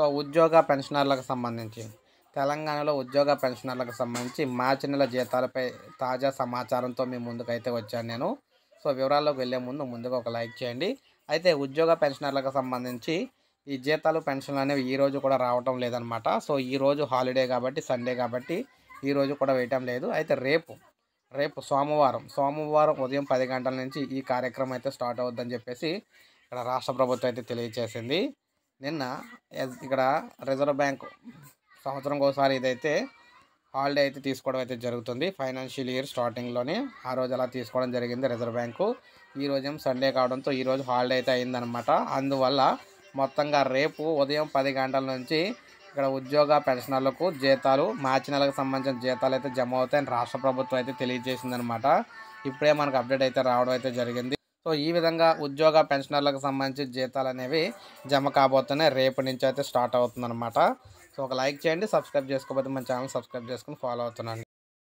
so ఉద్యోగ పెన్షనర్లకు సంబంధించి తెలంగాణలో ఉద్యోగ పెన్షనర్లకు సంబంధించి మార్చి నెల జీతాలపై తాజా సమాచారంతో మీ ముందుకు అయితే వచ్చాను నేను సో వివరాల్లోకి వెళ్ళే ముందు ముందుగా ఒక లైక్ చేయండి అయితే ఉద్యోగ పెన్షనర్లకు సంబంధించి ఈ జీతాలు పెన్షన్లు అనేవి ఈ రోజు కూడా రావటం లేదనమాట సో ఈ రోజు హాలిడే కాబట్టి సండే కాబట్టి ఈ రోజు కూడా వేయటం లేదు అయితే రేపు రేపు సోమవారం సోమవారం ఉదయం పది గంటల నుంచి ఈ కార్యక్రమం అయితే స్టార్ట్ అవుద్దని చెప్పేసి ఇక్కడ రాష్ట్ర ప్రభుత్వం అయితే తెలియజేసింది నిన్న ఇక్కడ రిజర్వ్ బ్యాంక్ సంవత్సరం ఒకసారి ఇదైతే హాలిడే అయితే తీసుకోవడం అయితే జరుగుతుంది ఫైనాన్షియల్ ఇయర్ స్టార్టింగ్లోనే ఆ రోజు అలా తీసుకోవడం జరిగింది రిజర్వ్ బ్యాంకు ఈరోజు సండే కావడంతో ఈరోజు హాలిడే అయితే అయిందనమాట అందువల్ల మొత్తంగా రేపు ఉదయం పది గంటల నుంచి ఇక్కడ ఉద్యోగ పెన్షనర్లకు జీతాలు మార్చి నెలకు సంబంధించిన జీతాలు అయితే జమ అవుతాయని రాష్ట్ర ప్రభుత్వం అయితే తెలియజేసిందనమాట ఇప్పుడే మనకు అప్డేట్ అయితే రావడం అయితే జరిగింది సో ఈ విధంగా ఉద్యోగ పెన్షనర్లకు సంబంధించి జీతాలు అనేవి జమ కాబోతున్నాయి రేపు నుంచి అయితే స్టార్ట్ అవుతుందన్నమాట సో ఒక లైక్ చేయండి సబ్స్క్రైబ్ చేసుకోకపోతే మన ఛానల్ సబ్స్క్రైబ్ చేసుకుని ఫాలో అవుతున్నాను